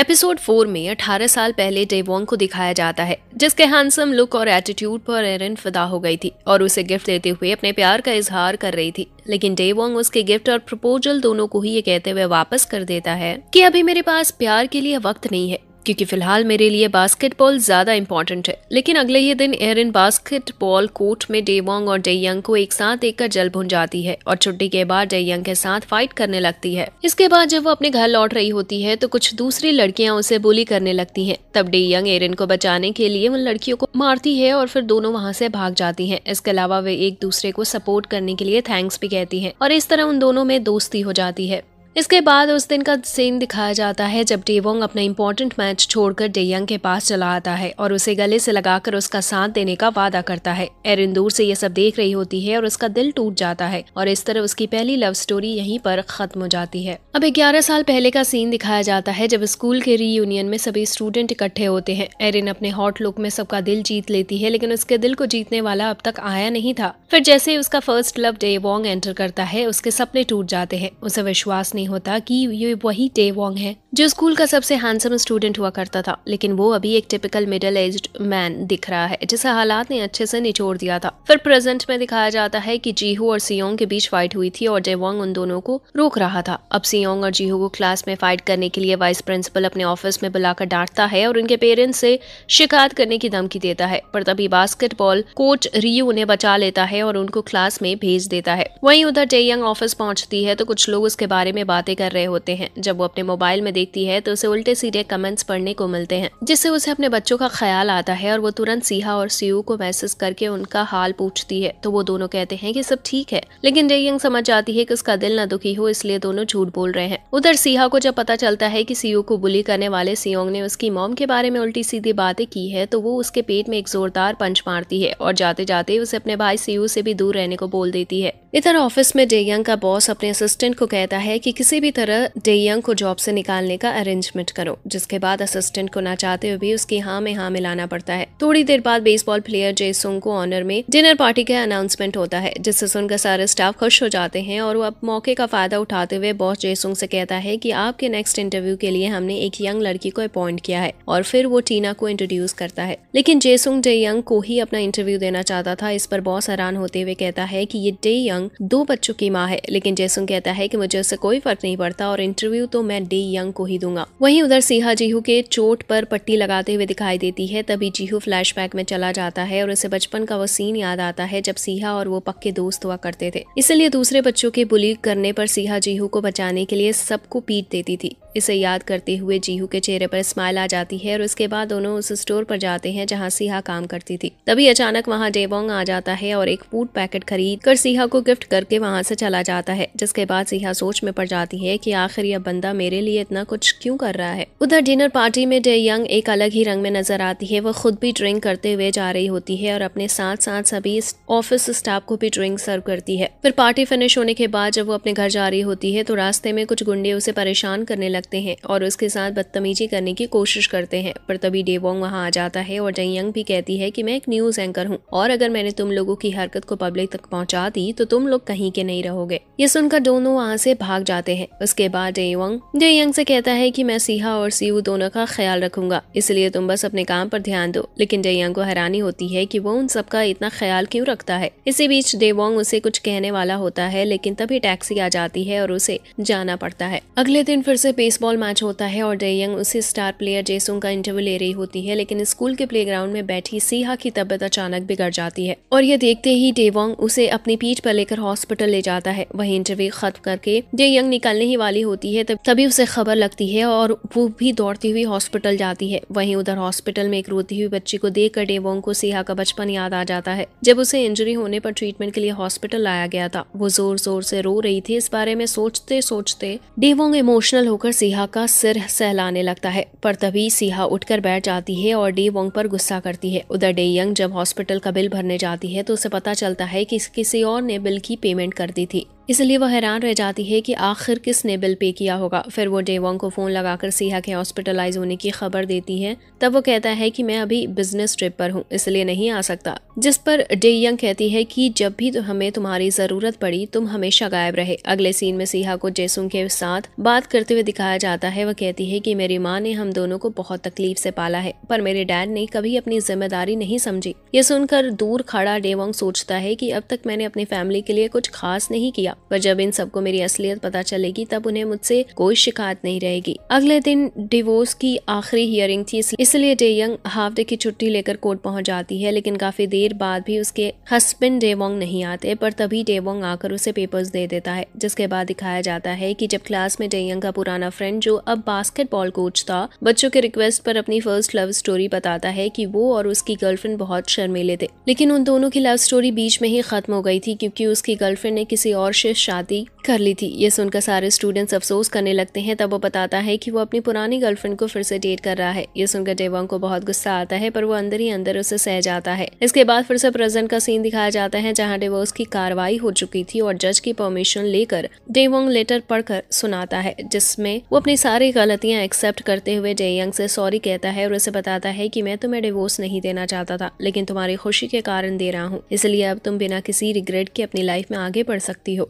episode four में 18 साल पहले डेवोंग को दिखाया जाता है जिसके हैंडसम लुक और एटीट्यूड पर एरिन फिदा हो गई थी और उसे गिफ्ट देते हुए अपने प्यार का इजहार कर रही थी लेकिन डेवोंग उसके गिफ्ट और प्रपोजल दोनों को ही ये कहते हुए वापस कर देता है कि अभी मेरे पास प्यार के लिए वक्त नहीं है क्योंकि फिलहाल मेरे लिए बास्केटबॉल ज़्यादा इंपॉर्टेंट है लेकिन अगले ही दिन एरिन बास्केटबॉल कोर्ट में डेवोंग और डेयंग को एक साथ देखकर जल भुन जाती है और छुट्टी के बाद डेयंग के साथ फाइट करने लगती है इसके बाद जब वो अपने घर लौट रही होती है तो कुछ दूसरी लड़कियां उसे बोली करने लगती है तब डेयंग एरिन को बचाने के लिए उन लड़कियों को मारती है और फिर दोनों वहाँ से भाग जाती है इसके अलावा वे एक दूसरे को सपोर्ट करने के लिए थैंक्स भी कहती है और इस तरह उन दोनों में दोस्ती हो जाती है इसके बाद उस दिन का सीन दिखाया जाता है जब डेवोंग अपना इम्पोर्टेंट मैच छोड़कर डेयंग के पास चला आता है और उसे गले से लगाकर उसका साथ देने का वादा करता है एरिन दूर से ये सब देख रही होती है और उसका दिल टूट जाता है और इस तरह उसकी पहली लव स्टोरी यहीं पर खत्म हो जाती है अब ग्यारह साल पहले का सीन दिखाया जाता है जब स्कूल के रीयूनियन में सभी स्टूडेंट इकट्ठे होते हैं एरिन अपने हॉट लुक में सबका दिल जीत लेती है लेकिन उसके दिल को जीतने वाला अब तक आया नहीं था फिर जैसे ही उसका फर्स्ट लव डेवोंग एंटर करता है उसके सपने टूट जाते हैं उसे विश्वास नहीं होता कि ये वही टे वोंग है जो स्कूल का सबसे हैंडसम स्टूडेंट हुआ करता था लेकिन वो अभी एक टिपिकल मिडिल एज मैन दिख रहा है जिसे हालात ने अच्छे से निचोड़ दिया था फिर प्रेजेंट में दिखाया जाता है कि जीहू और सियोंग के बीच फाइट हुई थी और डेवोंग उन दोनों को रोक रहा था अब सियोंग और जीहू को क्लास में फाइट करने के लिए वाइस प्रिंसिपल अपने ऑफिस में बुलाकर डांटता है और उनके पेरेंट्स से शिकायत करने की धमकी देता है पर तभी बास्केटबॉल कोच रियू उन्हें बचा लेता है और उनको क्लास में भेज देता है वही उधर डेयंग ऑफिस पहुँचती है तो कुछ लोग उसके बारे में बातें कर रहे होते हैं जब वो अपने मोबाइल में देखती है तो उसे उल्टे सीधे कमेंट्स पढ़ने को मिलते हैं जिससे उसे अपने बच्चों का ख्याल आता है और वो तुरंत सीहा और सीयू को मैसेज करके उनका हाल पूछती है तो वो दोनों कहते हैं की सब ठीक है लेकिन रेयंग समझ आती है की उसका दिल न दुखी हो इसलिए दोनों झूठ बोल रहे हैं उधर सीहा को जब पता चलता है की सीयू को बुली करने वाले सियोंग ने उसकी मोम के बारे में उल्टी सीधी बातें की है तो वो उसके पेट में एक जोरदार पंच मारती है और जाते जाते उसे अपने भाई सीयू से भी दूर रहने को बोल देती है इधर ऑफिस में डेयंग का बॉस अपने असिस्टेंट को कहता है कि किसी भी तरह डेयंग को जॉब से निकालने का अरेंजमेंट करो जिसके बाद असिस्टेंट को ना चाहते हुए भी उसकी हाँ में हाँ मिलाना पड़ता है थोड़ी देर बाद बेसबॉल प्लेयर सुंग को ऑनर में डिनर पार्टी का अनाउंसमेंट होता है जिससे सुनकर सारे स्टाफ खुश हो जाते हैं और वो अब मौके का फायदा उठाते हुए बॉस सुंग से कहता है की आपके नेक्स्ट इंटरव्यू के लिए हमने एक यंग लड़की को अपॉइंट किया है और फिर वो टीना को इंट्रोड्यूस करता है लेकिन सुंग डे यंग को ही अपना इंटरव्यू देना चाहता था इस पर बॉस हैरान होते हुए कहता है की ये डे यंग दो बच्चों की माँ है लेकिन सुंग कहता है की मुझे उससे कोई फर्क नहीं पड़ता और इंटरव्यू तो मैं डे यंग को ही दूंगा वहीं उधर सिहा जीहू के चोट पर पट्टी लगाते हुए दिखाई देती है तभी जीहू फ्लैशबैक में चला जाता है और उसे बचपन का वो सीन याद आता है जब सिहा और वो पक्के दोस्त हुआ करते थे इसलिए दूसरे बच्चों के बुली करने पर सिहा जीहू को बचाने के लिए सबको पीट देती थी इसे याद करते हुए जीहू के चेहरे पर स्माइल आ जाती है और उसके बाद दोनों उस स्टोर पर जाते हैं जहाँ सिहा काम करती थी तभी अचानक वहाँ डेबोंग आ जाता है और एक फूड पैकेट खरीद कर सिहा को गिफ्ट करके वहाँ से चला जाता है जिसके बाद सिहा सोच में पड़ जाती है की आखिर यह बंदा मेरे लिए इतना कुछ क्यूँ कर रहा है उधर डिनर पार्टी में डे यंग एक अलग ही रंग में नजर आती है वह खुद भी ड्रिंक करते हुए जा रही होती है और अपने साथ साथ सभी ऑफिस स्टाफ को भी ड्रिंक सर्व करती है फिर पार्टी फिनिश होने के बाद जब वो अपने घर जा रही होती है तो रास्ते में कुछ गुंडे उसे परेशान करने लगे लगते हैं और उसके साथ बदतमीजी करने की कोशिश करते हैं पर तभी डेवोंग वहाँ आ जाता है और जयंग भी कहती है कि मैं एक न्यूज एंकर हूँ और अगर मैंने तुम लोगों की हरकत को पब्लिक तक पहुँचा दी तो तुम लोग कहीं के नहीं रहोगे ये सुनकर दोनों वहाँ से भाग जाते हैं उसके बाद डेवोंग जयंग से कहता है की मैं सीहा और सी दोनों का ख्याल रखूंगा इसलिए तुम बस अपने काम पर ध्यान दो लेकिन जयंग को हैरानी होती है कि वो उन सबका इतना ख्याल क्यों रखता है इसी बीच देवोंग उसे कुछ कहने वाला होता है लेकिन तभी टैक्सी आ जाती है और उसे जाना पड़ता है अगले दिन फिर से बेसबॉल मैच होता है और डेयंग उसी स्टार प्लेयर जेसुंग का इंटरव्यू ले रही होती है लेकिन स्कूल के प्लेग्राउंड में बैठी सीहा की तबीयत अचानक बिगड़ जाती है और यह देखते ही डेवोंग उसे अपनी पीठ पर लेकर हॉस्पिटल ले जाता है वही इंटरव्यू खत्म करके डेयंग निकलने ही वाली होती है तभी उसे खबर लगती है और वो भी दौड़ती हुई हॉस्पिटल जाती है वही उधर हॉस्पिटल में एक रोती हुई बच्ची को देख कर डेवोंग को सीहा का बचपन याद आ जाता है जब उसे इंजरी होने पर ट्रीटमेंट के लिए हॉस्पिटल लाया गया था वो जोर जोर से रो रही थी इस बारे में सोचते सोचते डेवोंग इमोशनल होकर सिहा का सिर सहलाने लगता है पर तभी सिहा उठकर बैठ जाती है और डे वोंग पर गुस्सा करती है उधर डे यंग जब हॉस्पिटल का बिल भरने जाती है तो उसे पता चलता है कि किसी और ने बिल की पेमेंट कर दी थी इसलिए वह हैरान रह जाती है कि आखिर किसने बिल पे किया होगा फिर वो डेवोंग को फ़ोन लगाकर सीहा के हॉस्पिटलाइज होने की खबर देती है तब वो कहता है कि मैं अभी बिजनेस ट्रिप पर हूँ इसलिए नहीं आ सकता जिस पर डे यंग कहती है कि जब भी तो हमें तुम्हारी ज़रूरत पड़ी तुम हमेशा गायब रहे अगले सीन में सीहा को जयसुंग के साथ बात करते हुए दिखाया जाता है वह कहती है की मेरी माँ ने हम दोनों को बहुत तकलीफ से पाला है पर मेरे डैड ने कभी अपनी जिम्मेदारी नहीं समझी ये सुनकर दूर खड़ा डेवोंग सोचता है की अब तक मैंने अपनी फैमिली के लिए कुछ खास नहीं किया पर जब इन सबको मेरी असलियत पता चलेगी तब उन्हें मुझसे कोई शिकायत नहीं रहेगी अगले दिन डिवोर्स की आखिरी हियरिंग थी इसलिए डेयंग हाफ डे की छुट्टी लेकर कोर्ट पहुंच जाती है लेकिन काफी देर बाद भी उसके हस्बैंड डेवोंग नहीं आते पर तभी डेवोंग आकर उसे पेपर्स दे देता है जिसके बाद दिखाया जाता है कि जब क्लास में डेयंग का पुराना फ्रेंड जो अब बास्केटबॉल कोच था बच्चों के रिक्वेस्ट पर अपनी फर्स्ट लव स्टोरी बताता है कि वो और उसकी गर्लफ्रेंड बहुत शर्मिले थे लेकिन उन दोनों की लव स्टोरी बीच में ही खत्म हो गई थी क्योंकि उसकी गर्लफ्रेंड ने किसी और से शादी कर ली थी ये सुनकर सारे स्टूडेंट्स अफसोस करने लगते हैं तब वो बताता है कि वो अपनी पुरानी गर्लफ्रेंड को फिर से डेट कर रहा है ये सुनकर डेवांग को बहुत गुस्सा आता है पर वो अंदर ही अंदर उसे सह जाता है इसके बाद फिर से प्रेजेंट का सीन दिखाया जाता है जहाँ डिवोर्स की कार्रवाई हो चुकी थी और जज की परमिशन लेकर डेवोंग लेटर पढ़कर सुनाता है जिसमे वो अपनी सारी गलतियाँ एक्सेप्ट करते हुए डेयंग से सॉरी कहता है और उसे बताता है की मैं तुम्हें डिवोर्स नहीं देना चाहता था लेकिन तुम्हारी खुशी के कारण दे रहा हूँ इसलिए अब तुम बिना किसी रिग्रेट के अपनी लाइफ में आगे बढ़ सकती हो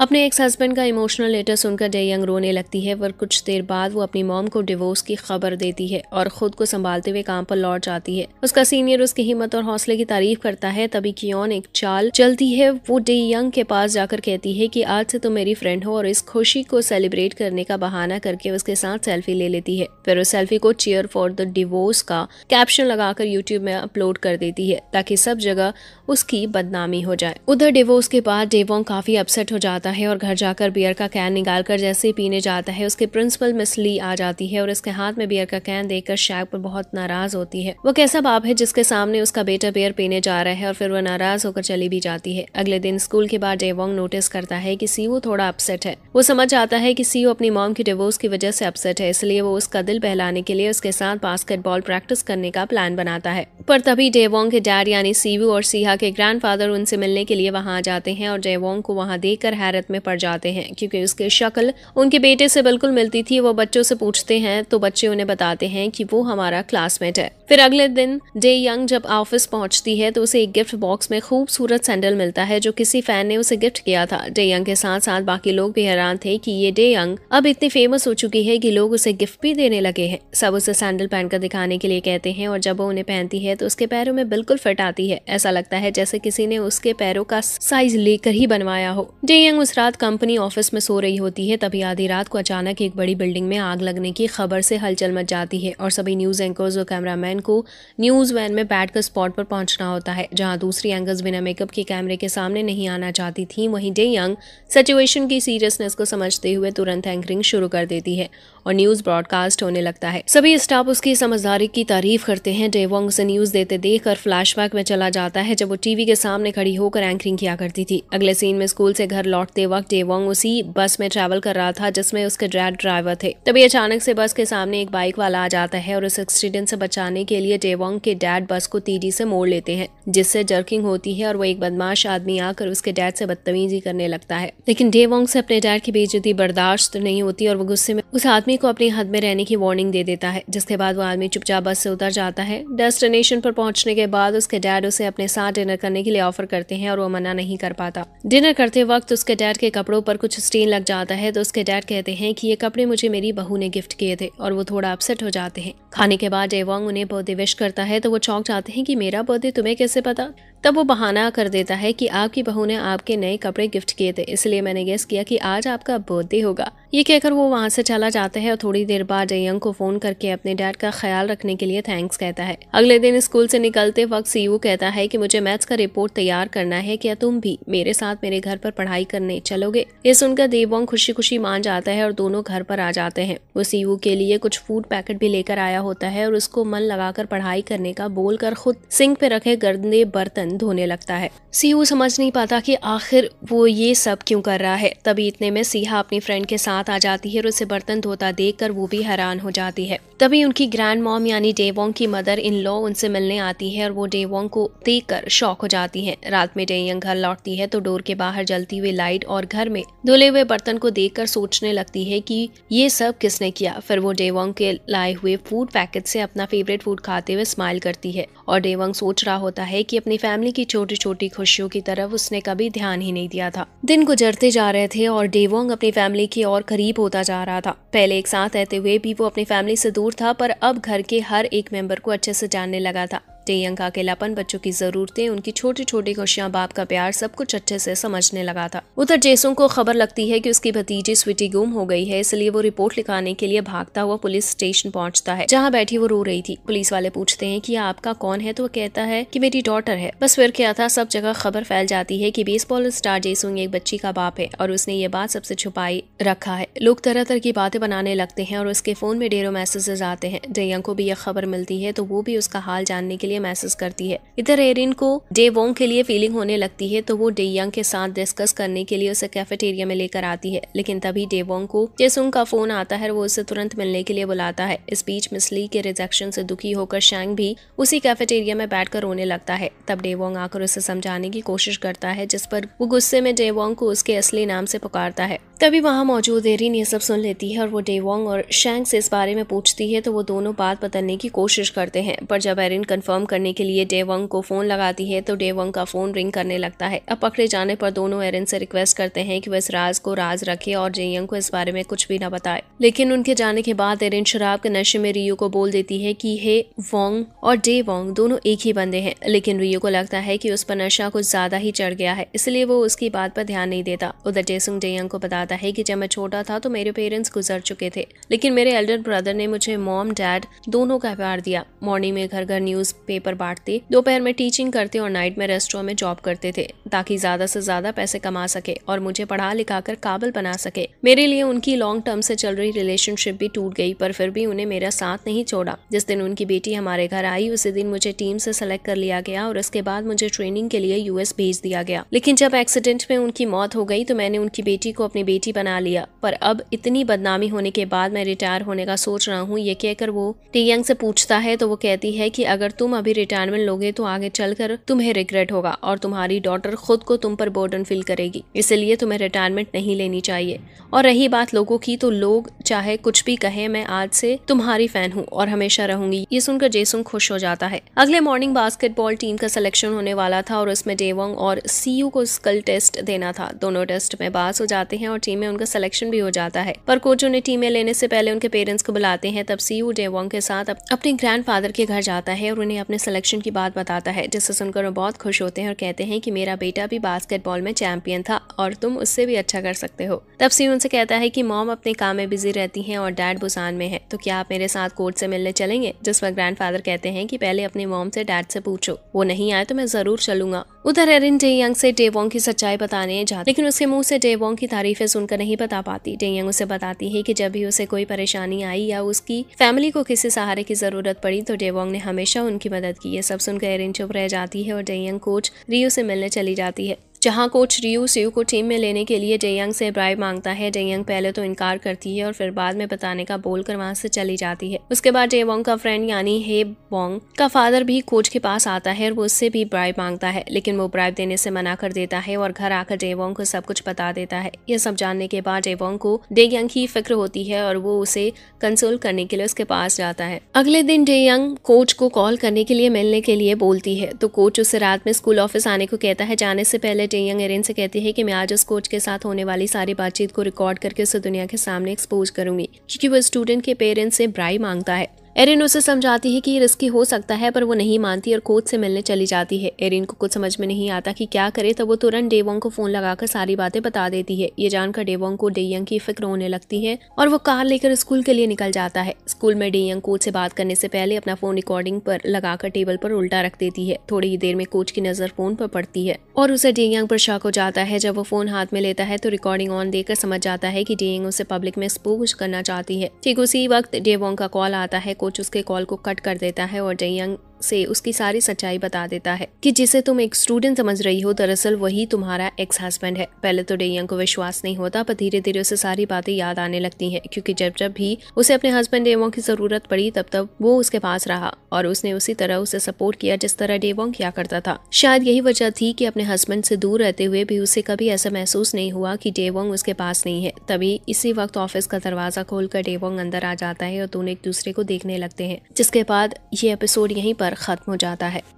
अपने एक्स हस्बैंड का इमोशनल लेटर सुनकर डेयंग रोने लगती है पर कुछ देर बाद वो अपनी मॉम को डिवोर्स की खबर देती है और खुद को संभालते हुए काम पर लौट जाती है उसका सीनियर उसकी हिम्मत और हौसले की तारीफ करता है तभी कियोन एक चाल चलती है वो यंग के पास जाकर कहती है कि आज से तुम मेरी फ्रेंड हो और इस खुशी को सेलिब्रेट करने का बहाना करके उसके साथ सेल्फी ले लेती है फिर उस सेल्फी को चेयर फॉर द डिवोर्स का कैप्शन लगाकर यूट्यूब में अपलोड कर देती है ताकि सब जगह उसकी बदनामी हो जाए उधर डिवोर्स के बाद डेवोंग काफी अपसेट हो जाता जाता है और घर जाकर बियर का कैन निकाल कर जैसे ही पीने जाता है उसके प्रिंसिपल मिस ली आ जाती है और इसके हाथ में बियर का कैन देखकर शैक पर बहुत नाराज होती है वो कैसा बाप है जिसके सामने उसका बेटा बियर पीने जा रहा है और फिर वह नाराज होकर चली भी जाती है अगले दिन स्कूल के बाद डेवोंग नोटिस करता है की सीओ थोड़ा अपसेट है वो समझ आता है की सीओ अपनी मॉम की डिवोर्स की वजह से अपसेट है इसलिए वो उसका दिल बहलाने के लिए उसके साथ बास्केटबॉल प्रैक्टिस करने का प्लान बनाता है पर तभी डेवोंग के डैड यानी सीवू और सीहा के ग्रैंडफादर उनसे मिलने के लिए वहां आ जाते हैं और डेवोंग को वहां देखकर कर हैरत में पड़ जाते हैं क्योंकि उसकी शक्ल उनके बेटे से बिल्कुल मिलती थी वो बच्चों से पूछते हैं तो बच्चे उन्हें बताते हैं कि वो हमारा क्लासमेट है फिर अगले दिन डे यंग जब ऑफिस पहुंचती है तो उसे एक गिफ्ट बॉक्स में खूबसूरत सैंडल मिलता है जो किसी फैन ने उसे गिफ्ट किया था डे यंग के साथ साथ बाकी लोग भी हैरान थे कि ये डे यंग अब इतनी फेमस हो चुकी है कि लोग उसे गिफ्ट भी देने लगे हैं सब उसे सैंडल पहनकर दिखाने के लिए कहते हैं और जब वो उन्हें पहनती है तो उसके पैरों में बिल्कुल फिट आती है ऐसा लगता है जैसे किसी ने उसके पैरों का साइज लेकर ही बनवाया हो डे यंग उस रात कंपनी ऑफिस में सो रही होती है तभी आधी रात को अचानक एक बड़ी बिल्डिंग में आग लगने की खबर से हलचल मच जाती है और सभी न्यूज़ एंकर्स और कैमरामैन को न्यूज़ वैन में बैठकर स्पॉट पर पहुंचना होता है जहां दूसरी एंकर्स बिना मेकअप के कैमरे के सामने नहीं आना चाहती थी वहीं डे यंग सिचुएशन की सीरियसनेस को समझते हुए तुरंत एंकरिंग शुरू कर देती है और न्यूज ब्रॉडकास्ट होने लगता है सभी स्टाफ उसकी समझदारी की तारीफ करते हैं डेवोंग उसे न्यूज देते देख कर फ्लैशबैक में चला जाता है जब वो टीवी के सामने खड़ी होकर एंकरिंग किया करती थी अगले सीन में स्कूल से घर लौटते वक्त डेवोंग उसी बस में ट्रैवल कर रहा था जिसमें उसके डैड ड्राइवर थे तभी अचानक से बस के सामने एक बाइक वाला आ जाता है और उस एक्सीडेंट से बचाने के लिए डेवोंग के डैड बस को तेजी से मोड़ लेते हैं जिससे जर्किंग होती है और वो एक बदमाश आदमी आकर उसके डैड से बदतमीजी करने लगता है लेकिन डेवोंग से अपने डैड की बेजती बर्दाश्त नहीं होती और वो गुस्से में उस आदमी आदमी को अपनी हद में रहने की वार्निंग दे देता है जिसके बाद वो आदमी चुपचाप बस से उतर जाता है डेस्टिनेशन पर पहुंचने के बाद उसके डैड उसे अपने साथ डिनर करने के लिए ऑफर करते हैं और वो मना नहीं कर पाता डिनर करते वक्त उसके डैड के कपड़ों पर कुछ स्टेन लग जाता है तो उसके डैड कहते हैं की ये कपड़े मुझे मेरी बहू ने गिफ्ट किए थे और वो थोड़ा अपसेट हो जाते हैं खाने के बाद जयवांग उन्हें बर्थडे विश करता है तो वो चौंक जाते हैं की मेरा बर्थडे तुम्हें कैसे पता तब वो बहाना कर देता है कि आपकी बहू ने आपके नए कपड़े गिफ्ट किए थे इसलिए मैंने गेस किया कि आज आपका बर्थडे होगा ये कहकर वो वहाँ से चला जाता है और थोड़ी देर बाद जयंग को फोन करके अपने डैड का ख्याल रखने के लिए थैंक्स कहता है अगले दिन स्कूल से निकलते वक्त सी कहता है कि मुझे मैथ्स का रिपोर्ट तैयार करना है क्या तुम भी मेरे साथ मेरे घर पर पढ़ाई करने चलोगे ये सुनकर देवोंग खुशी खुशी मान जाता है और दोनों घर पर आ जाते हैं वो सी के लिए कुछ फूड पैकेट भी लेकर आया होता है और उसको मन लगाकर पढ़ाई करने का बोलकर खुद सिंह पे रखे गर्दे बर्तन धोने होने लगता है सीहू समझ नहीं पाता कि आखिर वो ये सब क्यों कर रहा है तभी इतने में सीहा अपनी फ्रेंड के साथ आ जाती है और उसे बर्तन धोता देख कर वो भी हैरान हो जाती है तभी उनकी ग्रैंड मॉम यानी डेवोंग की मदर इन लॉ उनसे मिलने आती है और वो डेवोंग को देख कर शौक हो जाती है रात में डेयंग घर लौटती है तो डोर के बाहर जलती हुई लाइट और घर में धुले हुए बर्तन को देख कर सोचने लगती है की ये सब किसने किया फिर वो डेवोंग के लाए हुए फूड पैकेट से अपना फेवरेट फूड खाते हुए स्माइल करती है और डेवोंग सोच रहा होता है की अपनी फैमिली फैमिली की छोटी छोटी खुशियों की तरफ उसने कभी ध्यान ही नहीं दिया था दिन गुजरते जा रहे थे और डेवोंग अपनी फैमिली की और करीब होता जा रहा था पहले एक साथ रहते हुए भी वो अपनी फैमिली से दूर था पर अब घर के हर एक मेंबर को अच्छे से जानने लगा था तेयंग के अकेलापन बच्चों की जरूरतें उनकी छोटी छोटी खुशियां बाप का प्यार सब कुछ अच्छे से समझने लगा था उधर जेसों को खबर लगती है कि उसकी भतीजी स्वीटी गुम हो गई है इसलिए वो रिपोर्ट लिखाने के लिए भागता हुआ पुलिस स्टेशन पहुंचता है जहाँ बैठी वो रो रही थी पुलिस वाले पूछते हैं कि आपका कौन है तो वो कहता है कि मेरी डॉटर है बस फिर क्या था सब जगह खबर फैल जाती है की बेसबॉल स्टार जेसुंग एक बच्ची का बाप है और उसने ये बात सबसे छुपाई रखा है लोग तरह तरह की बातें बनाने लगते हैं और उसके फोन में डेरो मैसेजेस आते हैं डेयंग को भी यह खबर मिलती है तो वो भी उसका हाल जानने के लिए लिए मैसेज करती है इधर एरिन को डे वोंग के लिए फीलिंग होने लगती है तो वो डे यंग के साथ डिस्कस करने के लिए उसे कैफेटेरिया में लेकर आती है लेकिन तभी डे वोंग को जेसुंग का फोन आता है वो उसे तुरंत मिलने के लिए बुलाता है इस बीच मिस ली के रिजेक्शन से दुखी होकर शैंग भी उसी कैफेटेरिया में बैठ रोने लगता है तब वोंग आकर उसे समझाने की कोशिश करता है जिस पर वो गुस्से में डेवोंग को उसके असली नाम से पुकारता है तभी वहाँ मौजूद एरिन ये सब सुन लेती है और वो डेवोंग और शैंग से इस बारे में पूछती है तो वो दोनों बात बदलने की कोशिश करते हैं पर जब एरिन कंफर्म करने के लिए डेवंग को फ़ोन लगाती है तो डेवंग का फ़ोन रिंग करने लगता है अब पकड़े जाने पर दोनों एरन से रिक्वेस्ट करते हैं कि वह इस राज को राज रखे और जेयंग को इस बारे में कुछ भी ना बताए लेकिन उनके जाने के बाद एरन शराब के नशे में रियो को बोल देती है कि हे वोंग और डे वोंग दोनों एक ही बंदे हैं लेकिन रियो को लगता है कि उस पर नशा कुछ ज्यादा ही चढ़ गया है इसलिए वो उसकी बात पर ध्यान नहीं देता उधर जेसुंग जेयंग को बताता है कि जब मैं छोटा था तो मेरे पेरेंट्स गुजर चुके थे लेकिन मेरे एल्डर ब्रदर ने मुझे मॉम डैड दोनों का प्यार दिया मॉर्निंग में घर घर न्यूज पेपर बांटते दोपहर में टीचिंग करते और नाइट में रेस्टोरेंट में जॉब करते थे ताकि ज्यादा से ज्यादा पैसे कमा सके और मुझे पढ़ा लिखा कर काबिल बना सके मेरे लिए उनकी लॉन्ग टर्म से चल रही रिलेशनशिप भी टूट गई पर फिर भी उन्हें मेरा साथ नहीं छोड़ा जिस दिन उनकी बेटी हमारे घर आई उसी दिन मुझे टीम से सेलेक्ट कर लिया गया और उसके बाद मुझे ट्रेनिंग के लिए यूएस भेज दिया गया लेकिन जब एक्सीडेंट में उनकी मौत हो गई तो मैंने उनकी बेटी को अपनी बेटी बना लिया पर अब इतनी बदनामी होने के बाद मैं रिटायर होने का सोच रहा हूँ ये कहकर वो टीयंग से पूछता है तो वो कहती है की अगर तुम अभी रिटायरमेंट लोगे तो आगे चलकर तुम्हें रिग्रेट होगा और तुम्हारी डॉटर खुद को तुम पर बर्डन फील करेगी इसलिए तुम्हें रिटायरमेंट नहीं लेनी चाहिए और रही बात लोगों की तो लोग चाहे कुछ भी कहे मैं आज से तुम्हारी फैन हूँ और हमेशा रहूंगी ये सुनकर जेसुंग खुश हो जाता है अगले मॉर्निंग बास्केटबॉल टीम का सिलेक्शन होने वाला था और उसमें डेवोंग और सीयू को स्कल टेस्ट देना था दोनों टेस्ट में पास हो जाते हैं और टीम में उनका सिलेक्शन भी हो जाता है पर कोच उन्हें टीम में लेने से पहले उनके पेरेंट्स को बुलाते हैं तब सी डेवोंग के साथ अपने ग्रैंड के घर जाता है और उन्हें अपने सिलेक्शन की बात बताता है जिससे सुनकर वो बहुत खुश होते हैं और कहते हैं कि मेरा बेटा भी बास्केटबॉल में चैंपियन था और तुम उससे भी अच्छा कर सकते हो तब सी उनसे कहता है कि मॉम अपने काम में बिजी रहती हैं और डैड बुसान में है तो क्या आप मेरे साथ कोर्ट से मिलने चलेंगे जिस पर ग्रैंडफादर कहते हैं कि पहले अपने मॉम से डैड से पूछो वो नहीं आए तो मैं जरूर चलूंगा उधर एरिन डेयंग से डेवोंग की सच्चाई बताने जाती लेकिन उसके मुंह से डेवोंग की तारीफें सुनकर नहीं बता पाती डेयंग उसे बताती है कि जब भी उसे कोई परेशानी आई या उसकी फैमिली को किसी सहारे की जरूरत पड़ी तो डेवोंग ने हमेशा उनकी मदद की है सब सुनकर एरिन चुप रह जाती है और डेयंग कोच रियो से मिलने चली जाती है जहां कोच रियू सियू को टीम में लेने के लिए डेयंग से ब्राइ मांगता है डेयंग पहले तो इनकार करती है और फिर बाद में बताने का बोलकर वहां से चली जाती है उसके बाद डेवोंग का फ्रेंड यानी हे बोंग का फादर भी कोच के पास आता है और वो उससे भी ब्राइ मांगता है लेकिन वो ब्राइब देने से मना कर देता है और घर आकर जेवोंग को सब कुछ बता देता है यह सब जानने के बाद डेवोंग को डेयंग की फिक्र होती है और वो उसे कंसोल करने के लिए उसके पास जाता है अगले दिन डेयंग कोच को कॉल करने के लिए मिलने के लिए बोलती है तो कोच उसे रात में स्कूल ऑफिस आने को कहता है जाने से पहले जेयंग एरेन से कहती है कि मैं आज उस कोच के साथ होने वाली सारी बातचीत को रिकॉर्ड करके उसे दुनिया के सामने एक्सपोज करूंगी क्योंकि वो स्टूडेंट के पेरेंट्स से ब्राई मांगता है एरिन उसे समझाती है कि ये रिस्की हो सकता है पर वो नहीं मानती और कोच से मिलने चली जाती है एरिन को कुछ समझ में नहीं आता कि क्या करे तब वो तुरंत डेवोंग को फ़ोन लगाकर सारी बातें बता देती है ये जानकर डेवोंग को डेयंग की फिक्र होने लगती है और वो कार लेकर स्कूल के लिए निकल जाता है स्कूल में डेयंग कोच से बात करने से पहले अपना फ़ोन रिकॉर्डिंग पर लगाकर टेबल पर उल्टा रख देती है थोड़ी ही देर में कोच की नज़र फ़ोन पर पड़ती है और उसे डेयंग पर शक हो जाता है जब वो फ़ोन हाथ में लेता है तो रिकॉर्डिंग ऑन देकर समझ जाता है की डेयंग उसे पब्लिक में एक्सपोज करना चाहती है ठीक उसी वक्त डेवोंग का कॉल आता है कोच उसके कॉल को कट कर देता है और यंग से उसकी सारी सच्चाई बता देता है कि जिसे तुम एक स्टूडेंट समझ रही हो दरअसल वही तुम्हारा एक्स हस्बैंड है पहले तो डेयंग को विश्वास नहीं होता पर धीरे धीरे उसे सारी बातें याद आने लगती हैं क्योंकि जब जब भी उसे अपने हस्बैंड डेवोंग की जरूरत पड़ी तब तब वो उसके पास रहा और उसने उसी तरह उसे सपोर्ट किया जिस तरह डेवोंग किया करता था शायद यही वजह थी की अपने हस्बैंड से दूर रहते हुए भी उसे कभी ऐसा महसूस नहीं हुआ की डेवोंग उसके पास नहीं है तभी इसी वक्त ऑफिस का दरवाजा खोलकर डेवोंग अंदर आ जाता है और दोनों एक दूसरे को देखने लगते है जिसके बाद ये एपिसोड यही पर ख़त्म हो जाता है